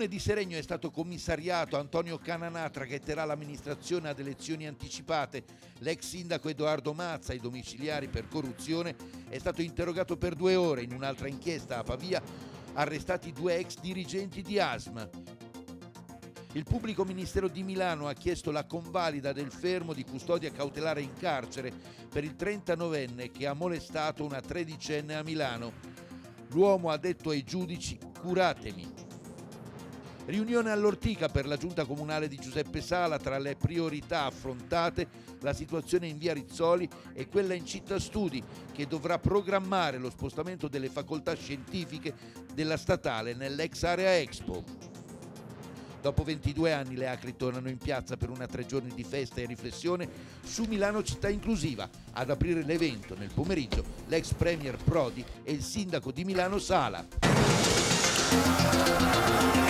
comune di Seregno è stato commissariato Antonio Cananà traghetterà l'amministrazione ad elezioni anticipate. L'ex sindaco Edoardo Mazza, i domiciliari per corruzione, è stato interrogato per due ore in un'altra inchiesta a Pavia, arrestati due ex dirigenti di ASM. Il pubblico ministero di Milano ha chiesto la convalida del fermo di custodia cautelare in carcere per il 39enne che ha molestato una tredicenne a Milano. L'uomo ha detto ai giudici curatemi, Riunione all'Ortica per la giunta comunale di Giuseppe Sala, tra le priorità affrontate la situazione in via Rizzoli e quella in città studi che dovrà programmare lo spostamento delle facoltà scientifiche della statale nell'ex area Expo. Dopo 22 anni le Acri tornano in piazza per una tre giorni di festa e riflessione su Milano città inclusiva. Ad aprire l'evento nel pomeriggio l'ex premier Prodi e il sindaco di Milano Sala.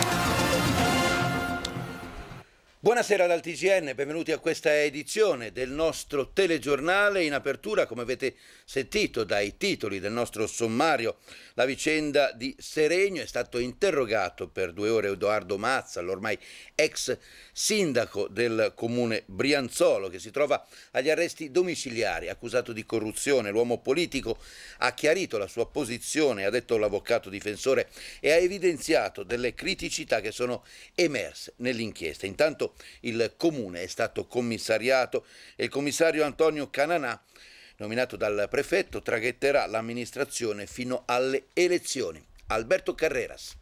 Buonasera dal TGN, benvenuti a questa edizione del nostro telegiornale in apertura, come avete sentito dai titoli del nostro sommario, la vicenda di Seregno è stato interrogato per due ore Edoardo Mazza, l'ormai ex sindaco del comune Brianzolo, che si trova agli arresti domiciliari, accusato di corruzione. L'uomo politico ha chiarito la sua posizione, ha detto l'avvocato difensore, e ha evidenziato delle criticità che sono emerse nell'inchiesta. Intanto il comune è stato commissariato e il commissario Antonio Cananà, nominato dal prefetto, traghetterà l'amministrazione fino alle elezioni. Alberto Carreras.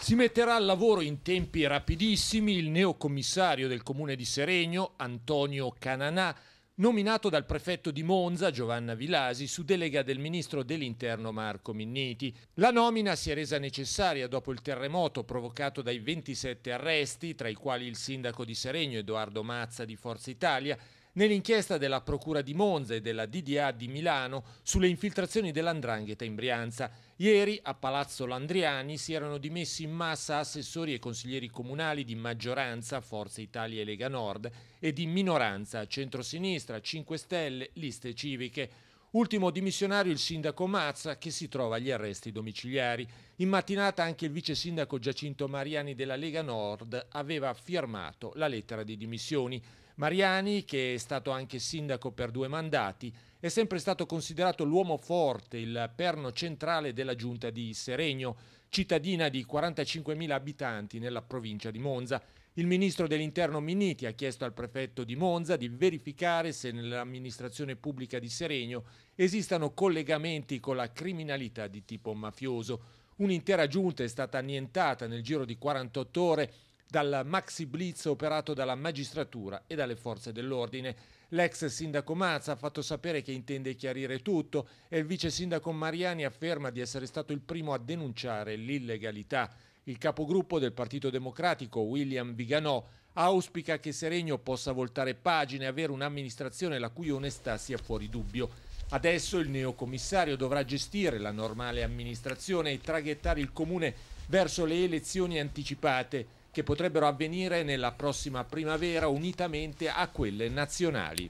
Si metterà al lavoro in tempi rapidissimi il neocommissario del comune di Seregno, Antonio Cananà, nominato dal prefetto di Monza Giovanna Vilasi su delega del ministro dell'Interno Marco Minniti. La nomina si è resa necessaria dopo il terremoto provocato dai 27 arresti, tra i quali il sindaco di Seregno Edoardo Mazza di Forza Italia, nell'inchiesta della Procura di Monza e della DDA di Milano sulle infiltrazioni dell'Andrangheta in Brianza. Ieri a Palazzo Landriani si erano dimessi in massa assessori e consiglieri comunali di maggioranza, Forza Italia e Lega Nord, e di minoranza, centrosinistra, 5 Stelle, liste civiche. Ultimo dimissionario il sindaco Mazza che si trova agli arresti domiciliari. In mattinata anche il vice sindaco Giacinto Mariani della Lega Nord aveva firmato la lettera di dimissioni. Mariani, che è stato anche sindaco per due mandati, è sempre stato considerato l'uomo forte, il perno centrale della giunta di Seregno, cittadina di 45.000 abitanti nella provincia di Monza. Il ministro dell'interno Miniti ha chiesto al prefetto di Monza di verificare se nell'amministrazione pubblica di Seregno esistano collegamenti con la criminalità di tipo mafioso. Un'intera giunta è stata annientata nel giro di 48 ore dal maxi blitz operato dalla magistratura e dalle forze dell'ordine. L'ex sindaco Mazza ha fatto sapere che intende chiarire tutto e il vice sindaco Mariani afferma di essere stato il primo a denunciare l'illegalità. Il capogruppo del Partito Democratico, William Viganò, auspica che Seregno possa voltare pagina e avere un'amministrazione la cui onestà sia fuori dubbio. Adesso il neocommissario dovrà gestire la normale amministrazione e traghettare il comune verso le elezioni anticipate che potrebbero avvenire nella prossima primavera unitamente a quelle nazionali.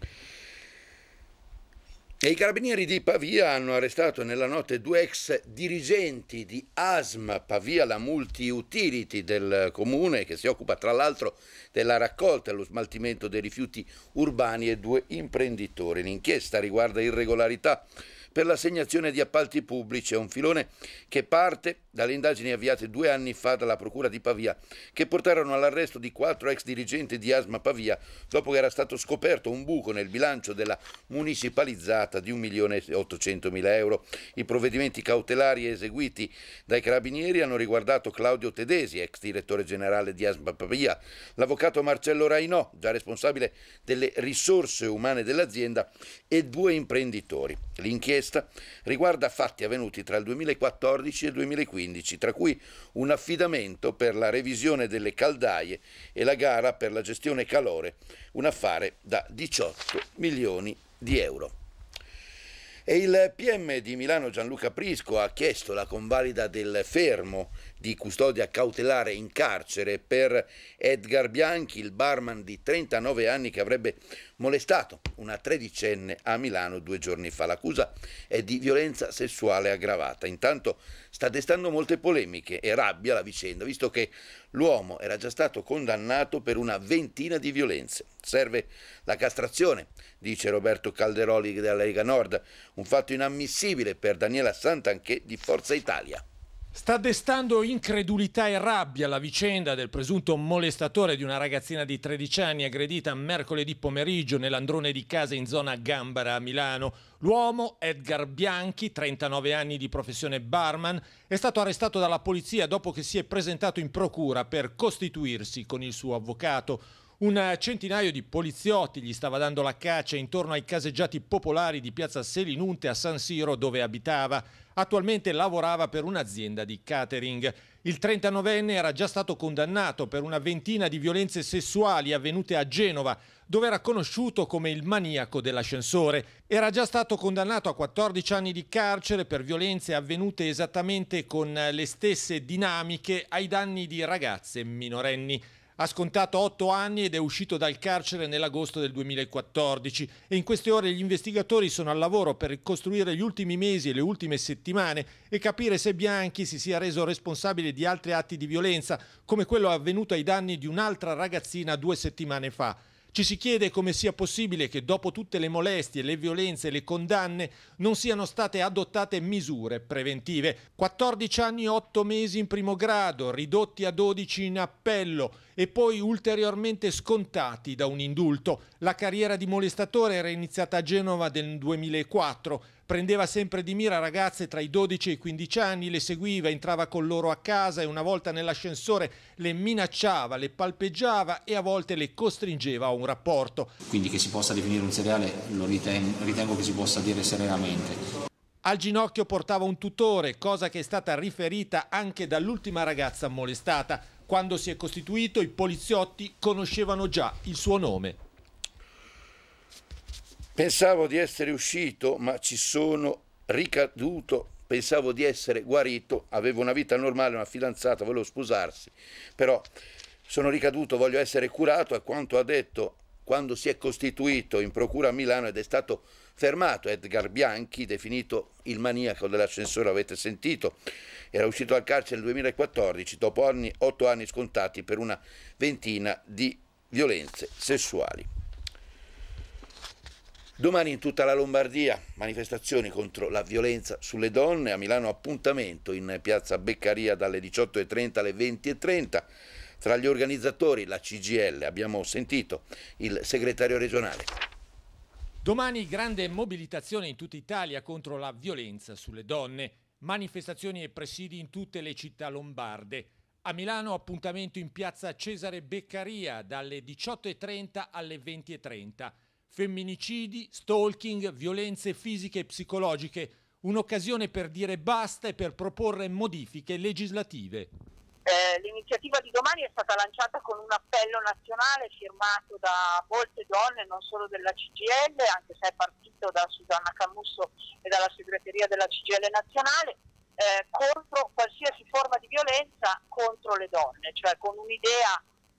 E I carabinieri di Pavia hanno arrestato nella notte due ex dirigenti di ASM Pavia, la multi-utility del comune che si occupa tra l'altro della raccolta e lo smaltimento dei rifiuti urbani e due imprenditori. L'inchiesta riguarda irregolarità per l'assegnazione di appalti pubblici. È un filone che parte dalle indagini avviate due anni fa dalla Procura di Pavia, che portarono all'arresto di quattro ex dirigenti di Asma Pavia dopo che era stato scoperto un buco nel bilancio della municipalizzata di 1.800.000 euro. I provvedimenti cautelari eseguiti dai carabinieri hanno riguardato Claudio Tedesi, ex direttore generale di Asma Pavia, l'avvocato Marcello Rainò, già responsabile delle risorse umane dell'azienda, e due imprenditori. L'inchiesta inchiesta riguarda fatti avvenuti tra il 2014 e il 2015, tra cui un affidamento per la revisione delle caldaie e la gara per la gestione calore, un affare da 18 milioni di euro. E il PM di Milano Gianluca Prisco ha chiesto la convalida del fermo di custodia cautelare in carcere per Edgar Bianchi, il barman di 39 anni che avrebbe molestato una tredicenne a Milano due giorni fa. L'accusa è di violenza sessuale aggravata. Intanto sta destando molte polemiche e rabbia la vicenda, visto che l'uomo era già stato condannato per una ventina di violenze. Serve la castrazione dice Roberto Calderoli della Lega Nord, un fatto inammissibile per Daniela Santanché di Forza Italia. Sta destando incredulità e rabbia la vicenda del presunto molestatore di una ragazzina di 13 anni aggredita mercoledì pomeriggio nell'androne di casa in zona Gambara a Milano. L'uomo, Edgar Bianchi, 39 anni di professione barman, è stato arrestato dalla polizia dopo che si è presentato in procura per costituirsi con il suo avvocato. Un centinaio di poliziotti gli stava dando la caccia intorno ai caseggiati popolari di piazza Selinunte a San Siro dove abitava. Attualmente lavorava per un'azienda di catering. Il 39enne era già stato condannato per una ventina di violenze sessuali avvenute a Genova, dove era conosciuto come il maniaco dell'ascensore. Era già stato condannato a 14 anni di carcere per violenze avvenute esattamente con le stesse dinamiche ai danni di ragazze minorenni. Ha scontato otto anni ed è uscito dal carcere nell'agosto del 2014 e in queste ore gli investigatori sono al lavoro per ricostruire gli ultimi mesi e le ultime settimane e capire se Bianchi si sia reso responsabile di altri atti di violenza, come quello avvenuto ai danni di un'altra ragazzina due settimane fa. Ci si chiede come sia possibile che dopo tutte le molestie, le violenze e le condanne non siano state adottate misure preventive. 14 anni e 8 mesi in primo grado, ridotti a 12 in appello e poi ulteriormente scontati da un indulto. La carriera di molestatore era iniziata a Genova nel 2004 Prendeva sempre di mira ragazze tra i 12 e i 15 anni, le seguiva, entrava con loro a casa e una volta nell'ascensore le minacciava, le palpeggiava e a volte le costringeva a un rapporto. Quindi che si possa definire un seriale lo ritengo, ritengo che si possa dire serenamente. Al ginocchio portava un tutore, cosa che è stata riferita anche dall'ultima ragazza molestata. Quando si è costituito i poliziotti conoscevano già il suo nome. Pensavo di essere uscito, ma ci sono ricaduto. Pensavo di essere guarito, avevo una vita normale, una fidanzata, volevo sposarsi, però sono ricaduto, voglio essere curato a quanto ha detto quando si è costituito in procura a Milano ed è stato fermato Edgar Bianchi, definito il maniaco dell'ascensore, avete sentito, era uscito dal carcere nel 2014 dopo anni, otto anni scontati per una ventina di violenze sessuali. Domani in tutta la Lombardia manifestazioni contro la violenza sulle donne, a Milano appuntamento in piazza Beccaria dalle 18.30 alle 20.30. Tra gli organizzatori la CGL, abbiamo sentito il segretario regionale. Domani grande mobilitazione in tutta Italia contro la violenza sulle donne, manifestazioni e presidi in tutte le città lombarde. A Milano appuntamento in piazza Cesare Beccaria dalle 18.30 alle 20.30 femminicidi, stalking, violenze fisiche e psicologiche, un'occasione per dire basta e per proporre modifiche legislative. Eh, l'iniziativa di domani è stata lanciata con un appello nazionale firmato da molte donne, non solo della CGL, anche se è partito da Susanna Camusso e dalla segreteria della CGL nazionale, eh, contro qualsiasi forma di violenza contro le donne, cioè con un'idea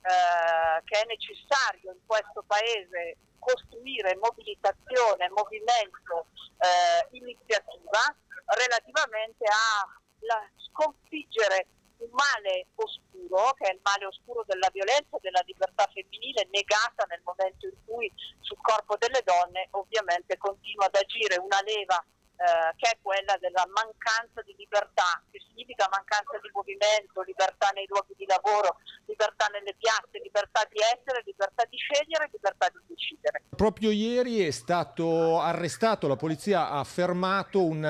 eh, che è necessario in questo Paese costruire mobilitazione, movimento, eh, iniziativa relativamente a la, sconfiggere un male oscuro, che è il male oscuro della violenza e della libertà femminile negata nel momento in cui sul corpo delle donne ovviamente continua ad agire una leva eh, che è quella della mancanza di libertà, che significa mancanza di movimento, libertà nei luoghi di lavoro, libertà nelle piazze, libertà di essere, libertà di scegliere, libertà di decidere. Proprio ieri è stato arrestato, la polizia ha fermato un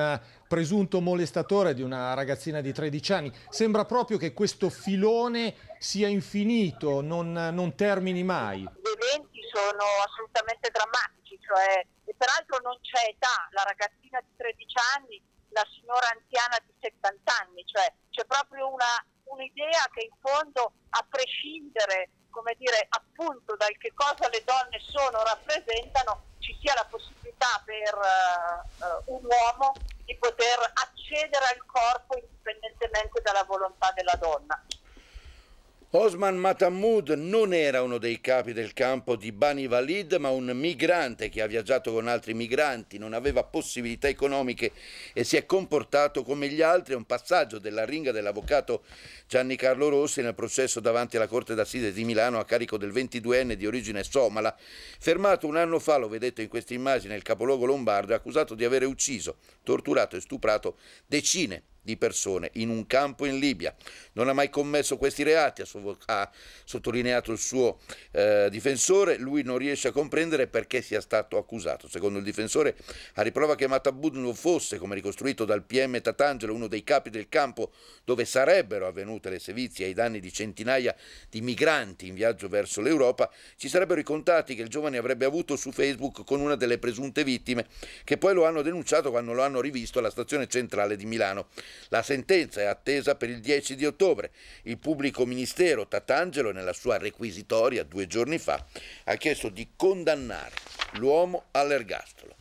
presunto molestatore di una ragazzina di 13 anni. Sembra proprio che questo filone sia infinito, non, non termini mai. Gli eventi sono assolutamente drammatici cioè, e peraltro non c'è età, la ragazzina di 13 anni, la signora anziana di 70 anni, cioè c'è proprio una, un'idea che in fondo a prescindere come dire, appunto dal che cosa le donne sono, rappresentano, ci sia la possibilità per uh, un uomo di poter accedere al corpo indipendentemente dalla volontà della donna. Osman Matamud non era uno dei capi del campo di Bani Valid, ma un migrante che ha viaggiato con altri migranti, non aveva possibilità economiche e si è comportato come gli altri. È un passaggio della ringa dell'avvocato Gianni Carlo Rossi nel processo davanti alla Corte d'Assise di Milano a carico del 22enne di origine somala, fermato un anno fa, lo vedete in questa immagine, il capoluogo lombardo, è accusato di aver ucciso, torturato e stuprato decine di persone in un campo in Libia. Non ha mai commesso questi reati, ha, sottolineato il suo eh, difensore, lui non riesce a comprendere perché sia stato accusato. Secondo il difensore, a riprova che Matabud non fosse, come ricostruito dal PM Tatangelo, uno dei capi del campo dove sarebbero avvenute le sevizie ai danni di centinaia di migranti in viaggio verso l'Europa, ci sarebbero i contatti che il giovane avrebbe avuto su Facebook con una delle presunte vittime, che poi lo hanno denunciato quando lo hanno rivisto alla stazione centrale di Milano. La sentenza è attesa per il 10 di ottobre. Il pubblico ministero Tatangelo, nella sua requisitoria due giorni fa, ha chiesto di condannare l'uomo all'ergastolo.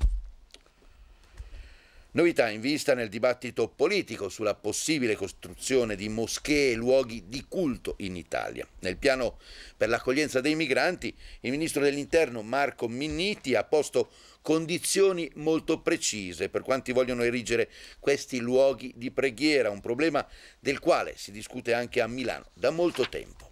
Novità in vista nel dibattito politico sulla possibile costruzione di moschee e luoghi di culto in Italia. Nel piano per l'accoglienza dei migranti, il ministro dell'Interno Marco Minniti ha posto condizioni molto precise per quanti vogliono erigere questi luoghi di preghiera, un problema del quale si discute anche a Milano da molto tempo.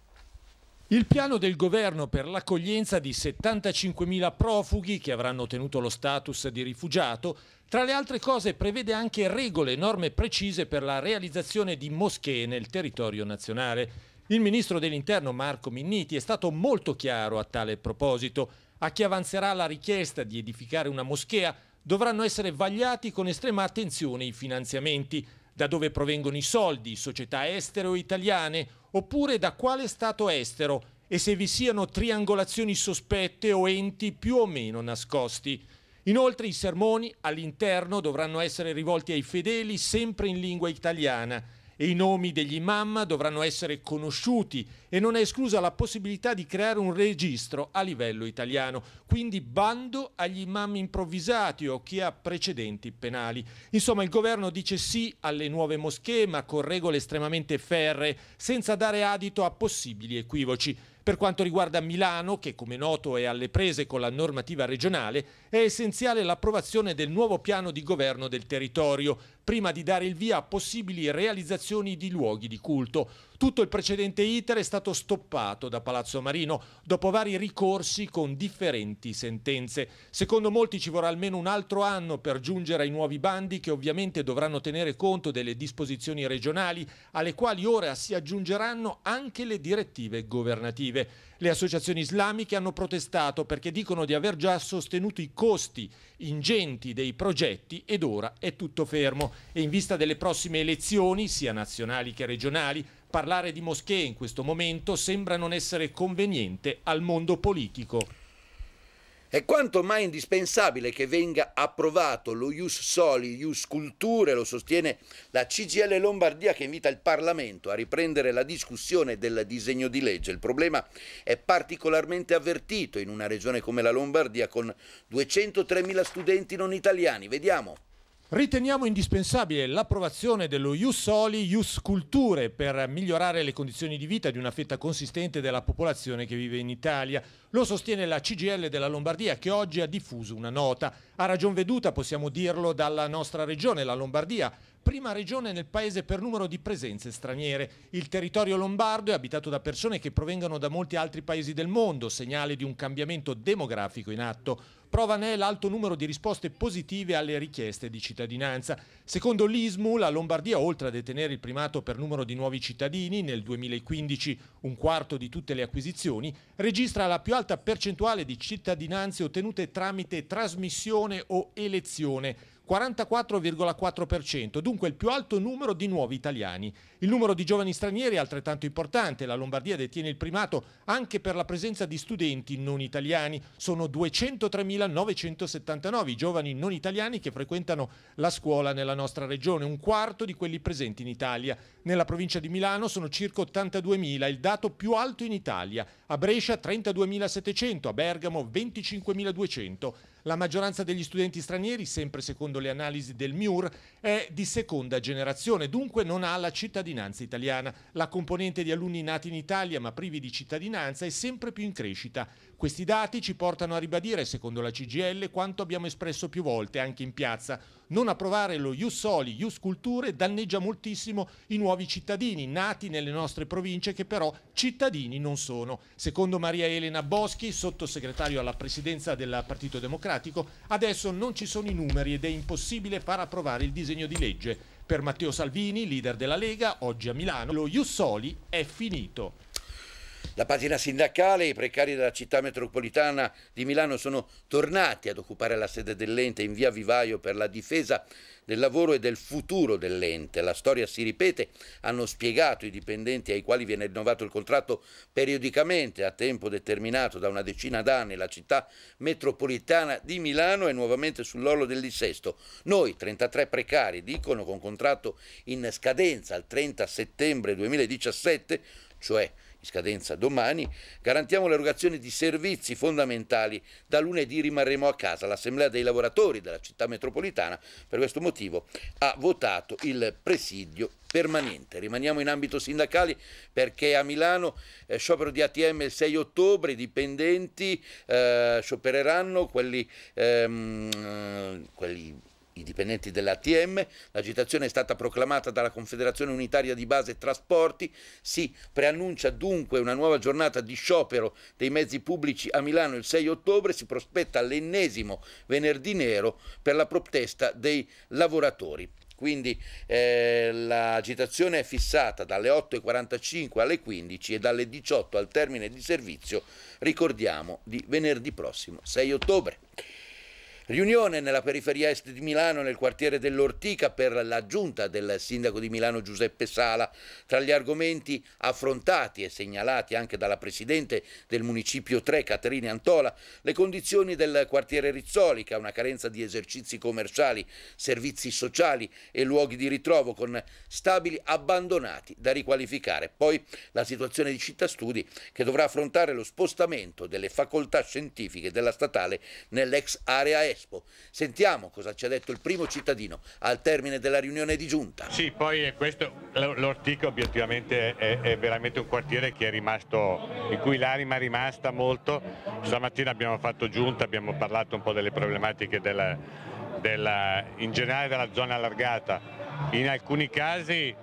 Il piano del governo per l'accoglienza di 75.000 profughi che avranno ottenuto lo status di rifugiato, tra le altre cose, prevede anche regole e norme precise per la realizzazione di moschee nel territorio nazionale. Il ministro dell'Interno Marco Minniti è stato molto chiaro a tale proposito. A chi avanzerà la richiesta di edificare una moschea dovranno essere vagliati con estrema attenzione i finanziamenti, da dove provengono i soldi, società estere o italiane oppure da quale Stato estero e se vi siano triangolazioni sospette o enti più o meno nascosti. Inoltre i sermoni all'interno dovranno essere rivolti ai fedeli sempre in lingua italiana e i nomi degli imam dovranno essere conosciuti e non è esclusa la possibilità di creare un registro a livello italiano, quindi bando agli imam improvvisati o chi ha precedenti penali. Insomma il governo dice sì alle nuove moschee ma con regole estremamente ferre, senza dare adito a possibili equivoci. Per quanto riguarda Milano, che come noto è alle prese con la normativa regionale, è essenziale l'approvazione del nuovo piano di governo del territorio, prima di dare il via a possibili realizzazioni di luoghi di culto. Tutto il precedente iter è stato stoppato da Palazzo Marino dopo vari ricorsi con differenti sentenze. Secondo molti ci vorrà almeno un altro anno per giungere ai nuovi bandi che ovviamente dovranno tenere conto delle disposizioni regionali alle quali ora si aggiungeranno anche le direttive governative. Le associazioni islamiche hanno protestato perché dicono di aver già sostenuto i costi ingenti dei progetti ed ora è tutto fermo e in vista delle prossime elezioni, sia nazionali che regionali, Parlare di moschee in questo momento sembra non essere conveniente al mondo politico. È quanto mai indispensabile che venga approvato lo Ius Soli, Ius Culture, lo sostiene la CGL Lombardia che invita il Parlamento a riprendere la discussione del disegno di legge. Il problema è particolarmente avvertito in una regione come la Lombardia con 203.000 studenti non italiani. Vediamo. Riteniamo indispensabile l'approvazione dello Ius Soli, Ius Culture per migliorare le condizioni di vita di una fetta consistente della popolazione che vive in Italia. Lo sostiene la CGL della Lombardia che oggi ha diffuso una nota. A ragion veduta possiamo dirlo dalla nostra regione, la Lombardia, prima regione nel paese per numero di presenze straniere. Il territorio lombardo è abitato da persone che provengono da molti altri paesi del mondo, segnale di un cambiamento demografico in atto prova ne è l'alto numero di risposte positive alle richieste di cittadinanza. Secondo l'ISMU, la Lombardia, oltre a detenere il primato per numero di nuovi cittadini, nel 2015 un quarto di tutte le acquisizioni, registra la più alta percentuale di cittadinanze ottenute tramite trasmissione o elezione 44,4%, dunque il più alto numero di nuovi italiani. Il numero di giovani stranieri è altrettanto importante, la Lombardia detiene il primato anche per la presenza di studenti non italiani, sono 203.979 i giovani non italiani che frequentano la scuola nella nostra regione, un quarto di quelli presenti in Italia. Nella provincia di Milano sono circa 82.000, il dato più alto in Italia, a Brescia 32.700, a Bergamo 25.200. La maggioranza degli studenti stranieri, sempre secondo le analisi del MIUR, è di seconda generazione, dunque non ha la cittadinanza italiana. La componente di alunni nati in Italia ma privi di cittadinanza è sempre più in crescita. Questi dati ci portano a ribadire, secondo la CGL, quanto abbiamo espresso più volte anche in piazza. Non approvare lo Ius Soli, Ius Culture danneggia moltissimo i nuovi cittadini nati nelle nostre province che però cittadini non sono. Secondo Maria Elena Boschi, sottosegretario alla presidenza del Partito Democratico, adesso non ci sono i numeri ed è impossibile far approvare il disegno di legge. Per Matteo Salvini, leader della Lega, oggi a Milano, lo Ius Soli è finito. La pagina sindacale, e i precari della città metropolitana di Milano sono tornati ad occupare la sede dell'ente in via Vivaio per la difesa del lavoro e del futuro dell'ente. La storia si ripete, hanno spiegato i dipendenti ai quali viene rinnovato il contratto periodicamente a tempo determinato da una decina d'anni la città metropolitana di Milano è nuovamente sull'orlo del dissesto. Noi, 33 precari, dicono con contratto in scadenza il 30 settembre 2017, cioè in scadenza domani, garantiamo l'erogazione di servizi fondamentali. Da lunedì rimarremo a casa. L'Assemblea dei lavoratori della città metropolitana per questo motivo ha votato il presidio permanente. Rimaniamo in ambito sindacale perché a Milano eh, sciopero di ATM il 6 ottobre, i dipendenti eh, sciopereranno, quelli, ehm, quelli i dipendenti dell'ATM, l'agitazione è stata proclamata dalla Confederazione Unitaria di Base Trasporti, si preannuncia dunque una nuova giornata di sciopero dei mezzi pubblici a Milano il 6 ottobre, si prospetta l'ennesimo venerdì nero per la protesta dei lavoratori. Quindi eh, l'agitazione è fissata dalle 8.45 alle 15 e dalle 18 al termine di servizio, ricordiamo, di venerdì prossimo, 6 ottobre. Riunione nella periferia est di Milano, nel quartiere dell'Ortica, per l'aggiunta del sindaco di Milano Giuseppe Sala. Tra gli argomenti affrontati e segnalati anche dalla presidente del municipio 3, Caterina Antola, le condizioni del quartiere Rizzoli, che ha una carenza di esercizi commerciali, servizi sociali e luoghi di ritrovo con stabili abbandonati da riqualificare. Poi la situazione di Città Studi, che dovrà affrontare lo spostamento delle facoltà scientifiche della statale nell'ex area est Crespo. Sentiamo cosa ci ha detto il primo cittadino al termine della riunione di giunta. Sì, poi questo, l'ortico obiettivamente è, è, veramente un quartiere rimasto, in cui l'anima è rimasta molto. Stamattina abbiamo fatto giunta, abbiamo parlato un po' delle problematiche della, della, in generale della zona allargata. In alcuni casi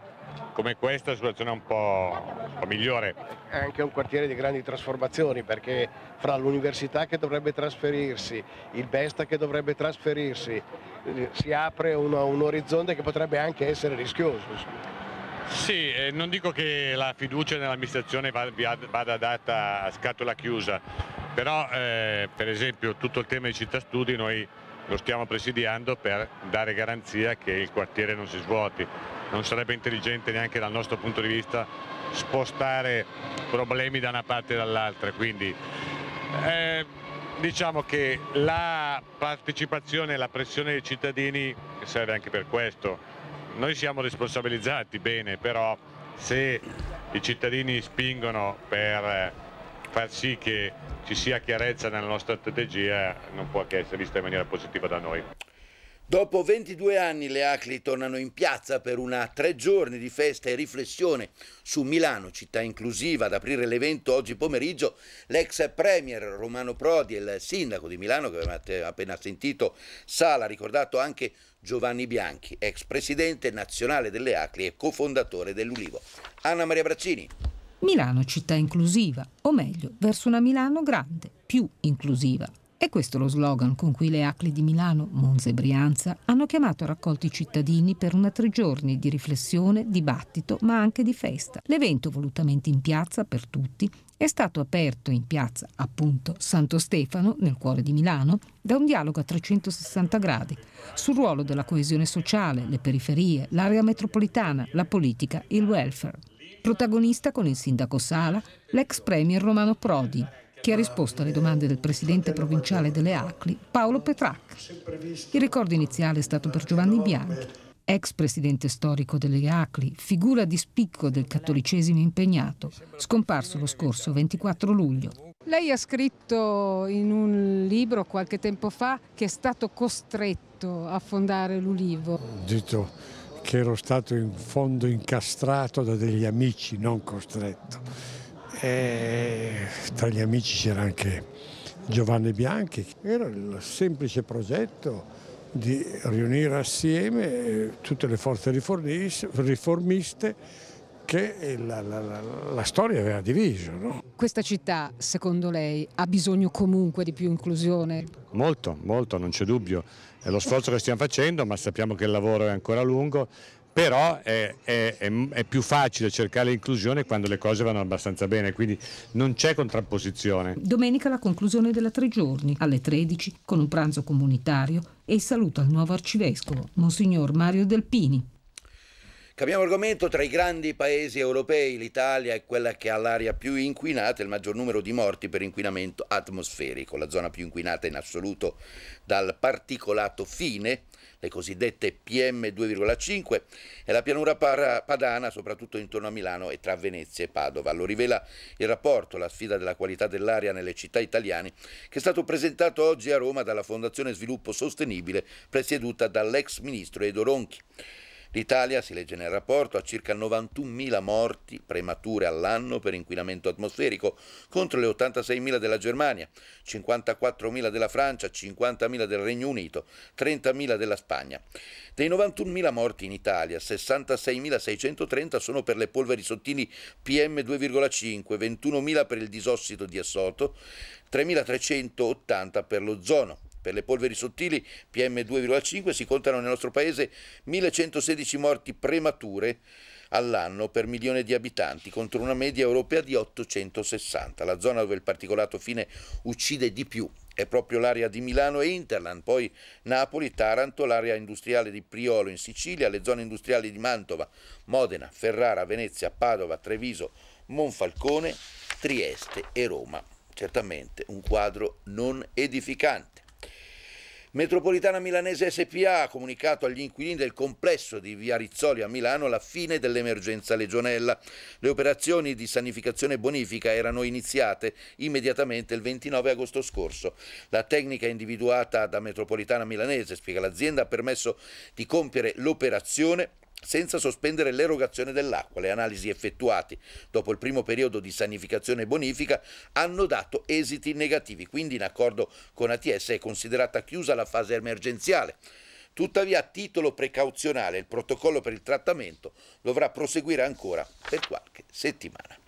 come questa la situazione è un po', un po', migliore. È anche un quartiere di grandi trasformazioni perché fra l'università che dovrebbe trasferirsi, il Besta che dovrebbe trasferirsi, eh, si apre un, un orizzonte che potrebbe anche essere rischioso. Sì, eh, non dico che la fiducia nell'amministrazione vada data a scatola chiusa, però eh, per esempio tutto il tema di città studi noi lo stiamo presidiando per dare garanzia che il quartiere non si svuoti non sarebbe intelligente neanche dal nostro punto di vista spostare problemi da una parte e dall'altra, quindi eh, diciamo che la partecipazione e la pressione dei cittadini serve anche per questo. Noi siamo responsabilizzati, bene, però se i cittadini spingono per far sì che ci sia chiarezza nella nostra strategia non può che essere vista in maniera positiva da noi. Dopo 22 anni le Acli tornano in piazza per una tre giorni di festa e riflessione su Milano, città inclusiva. Ad aprire l'evento oggi pomeriggio l'ex premier Romano Prodi e il sindaco di Milano, che avevate appena sentito, Sala, ricordato anche Giovanni Bianchi, ex presidente nazionale delle Acli e cofondatore dell'Ulivo. Anna Maria Braccini. Milano città inclusiva, o meglio, verso una Milano grande, più inclusiva. È questo lo slogan con cui le ACLI di Milano, Monza e Brianza hanno chiamato a raccolti i cittadini per una tre giorni di riflessione, dibattito, ma anche di festa. L'evento, volutamente in piazza per tutti, è stato aperto in piazza, appunto, Santo Stefano, nel cuore di Milano, da un dialogo a 360 gradi sul ruolo della coesione sociale, le periferie, l'area metropolitana, la politica, il welfare. Protagonista con il sindaco Sala, l'ex premier Romano Prodi, che ha risposto alle domande del presidente provinciale delle ACLI, Paolo Petracca. Il ricordo iniziale è stato per Giovanni Bianchi, ex presidente storico delle ACLI, figura di spicco del cattolicesimo impegnato, scomparso lo scorso 24 luglio lei ha scritto in un libro qualche tempo fa che è stato costretto a fondare l'Ulivo. Ho detto che ero stato in fondo incastrato da degli amici, non costretto e tra gli amici c'era anche Giovanni Bianchi, era il semplice progetto di riunire assieme eh, tutte le forze riformiste che la, la, la, la storia aveva diviso. No? Questa città, secondo lei, ha bisogno comunque di più inclusione? Molto, molto, non c'è dubbio. È lo sforzo che stiamo facendo, ma sappiamo che il lavoro è ancora lungo però è, è, è, più facile cercare l'inclusione quando le cose vanno abbastanza bene, quindi non c'è contrapposizione. Domenica la conclusione della tre giorni, alle 13, con un pranzo comunitario e il saluto al nuovo arcivescovo, Monsignor Mario Delpini. Cambiamo argomento, tra i grandi paesi europei l'Italia è quella che ha l'aria più inquinata e il maggior numero di morti per inquinamento atmosferico, la zona più inquinata in assoluto dal particolato fine le cosiddette PM2,5, e la pianura padana, soprattutto intorno a Milano e tra Venezia e Padova. Lo rivela il rapporto La sfida della qualità dell'aria nelle città italiane, che è stato presentato oggi a Roma dalla Fondazione Sviluppo Sostenibile, presieduta dall'ex ministro Edo Ronchi. L'Italia, si legge nel rapporto, ha circa 91.000 morti premature all'anno per inquinamento atmosferico contro le 86.000 della Germania, 54.000 della Francia, 50.000 del Regno Unito, 30.000 della Spagna. Dei 91.000 morti in Italia, 66.630 sono per le polveri sottili PM2,5, 21.000 per il disossido di azoto, 3.380 per l'ozono. Per le polveri sottili PM2,5 si contano nel nostro paese 1116 morti premature all'anno per milione di abitanti contro una media europea di 860. La zona dove il particolato fine uccide di più è proprio l'area di Milano e Interland, poi Napoli, Taranto, l'area industriale di Priolo in Sicilia, le zone industriali di Mantova, Modena, Ferrara, Venezia, Padova, Treviso, Monfalcone, Trieste e Roma. Certamente un quadro non edificante. Metropolitana Milanese SPA ha comunicato agli inquilini del complesso di Via Rizzoli a Milano la fine dell'emergenza legionella. Le operazioni di sanificazione e bonifica erano iniziate immediatamente il 29 agosto scorso. La tecnica individuata da Metropolitana Milanese, spiega l'azienda, ha permesso di compiere l'operazione senza sospendere l'erogazione dell'acqua. Le analisi effettuate dopo il primo periodo di sanificazione e bonifica hanno dato esiti negativi, quindi in accordo con ATS è considerata chiusa la fase emergenziale. Tuttavia, a titolo precauzionale, il protocollo per il trattamento dovrà proseguire ancora per qualche settimana.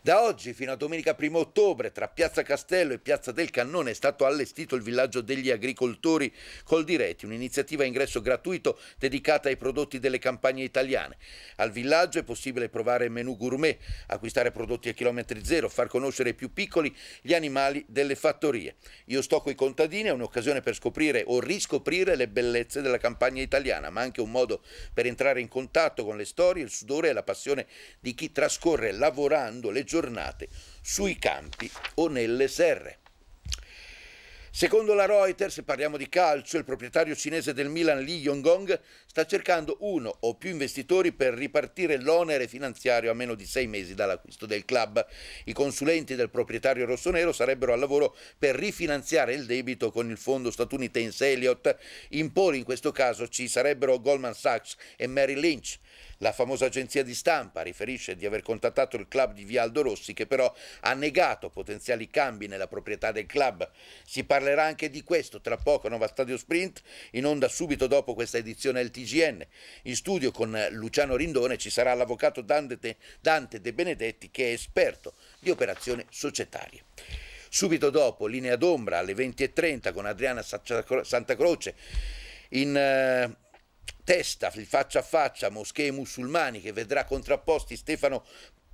Da oggi fino a domenica 1 ottobre tra Piazza Castello e Piazza del Cannone è stato allestito il villaggio degli agricoltori col diretti, un'iniziativa a ingresso gratuito dedicata ai prodotti delle campagne italiane. Al villaggio è possibile provare menù gourmet, acquistare prodotti a chilometri zero, far conoscere ai più piccoli gli animali delle fattorie. Io sto coi contadini è un'occasione per scoprire o riscoprire le bellezze della campagna italiana, ma anche un modo per entrare in contatto con le storie, il sudore e la passione di chi trascorre lavorando le giornate giornate sui campi o nelle serre. Secondo la Reuters, parliamo di calcio, il proprietario cinese del Milan Li Yonggong sta cercando uno o più investitori per ripartire l'onere finanziario a meno di sei mesi dall'acquisto del club. I consulenti del proprietario rossonero sarebbero al lavoro per rifinanziare il debito con il fondo statunitense Elliott. In poli in questo caso ci sarebbero Goldman Sachs e Merrill Lynch. La famosa agenzia di stampa riferisce di aver contattato il club di Vialdo Rossi che però ha negato potenziali cambi nella proprietà del club. Si parla parlerà anche di questo tra poco a Nova Stadio Sprint, in onda subito dopo questa edizione al TGN. In studio con Luciano Rindone ci sarà l'avvocato Dante De Benedetti che è esperto di operazioni societarie. Subito dopo linea d'ombra alle 20.30 con Adriana Santa Croce in eh, testa, il faccia a faccia, moschee musulmani che vedrà contrapposti Stefano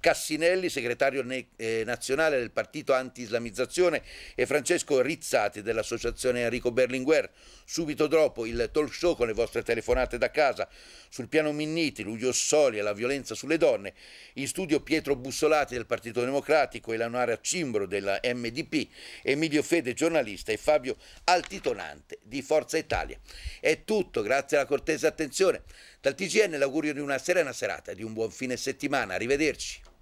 Cassinelli, segretario ne eh, nazionale del partito anti-islamizzazione, e Francesco Rizzati dell'associazione Enrico Berlinguer. Subito dopo il talk show con le vostre telefonate da casa sul piano Minniti, Luglio Soli e la violenza sulle donne, in studio Pietro Bussolati del Partito Democratico, Eleonora Cimbro della MDP, Emilio Fede giornalista e Fabio Altitonante di Forza Italia. È tutto, grazie alla cortese attenzione. Dal TGN l'augurio di una serena serata e di un buon fine settimana. Arrivederci.